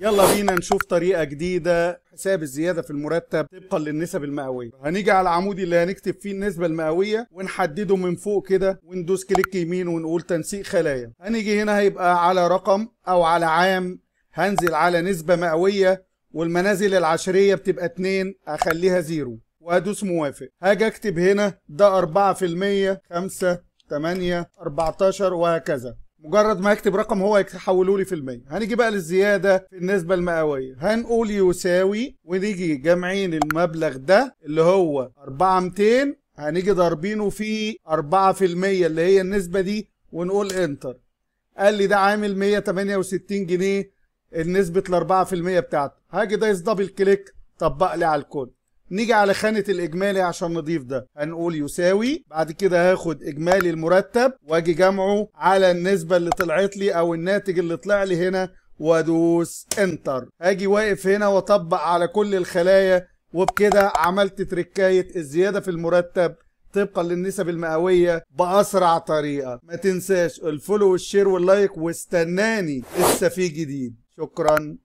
يلا بينا نشوف طريقة جديدة حساب الزيادة في المرتب طبقا للنسب المئوية هنيجي على العمود اللي هنكتب فيه النسبة المئوية ونحدده من فوق كده وندوس كليك يمين ونقول تنسيق خلايا هنيجي هنا هيبقى على رقم أو على عام هنزل على نسبة مئوية والمنازل العشرية بتبقى 2 أخليها 0 وادوس موافق هاجي أكتب هنا ده 4% 5 8 14 وهكذا مجرد ما يكتب رقم هو هيحوله لي في المية هنيجي بقى للزيادة في النسبة المئوية هنقول يساوي ونيجي جامعين المبلغ ده اللي هو 4200 هنيجي ضاربينه في 4% اللي هي النسبة دي ونقول انتر قال لي ده عامل 168 جنيه الاربعة ال 4% بتاعته هاجي دايس دبل كليك طبق لي على الكل نيجي على خانة الإجمالي عشان نضيف ده هنقول يساوي بعد كده هاخد إجمالي المرتب وأجي جمعه على النسبة اللي طلعت لي أو الناتج اللي طلع لي هنا وأدوس إنتر هاجي واقف هنا وأطبق على كل الخلايا وبكده عملت تركاية الزيادة في المرتب طبقا للنسب المئوية بأسرع طريقة ما تنساش الفولو والشير واللايك واستناني لسه في جديد شكرا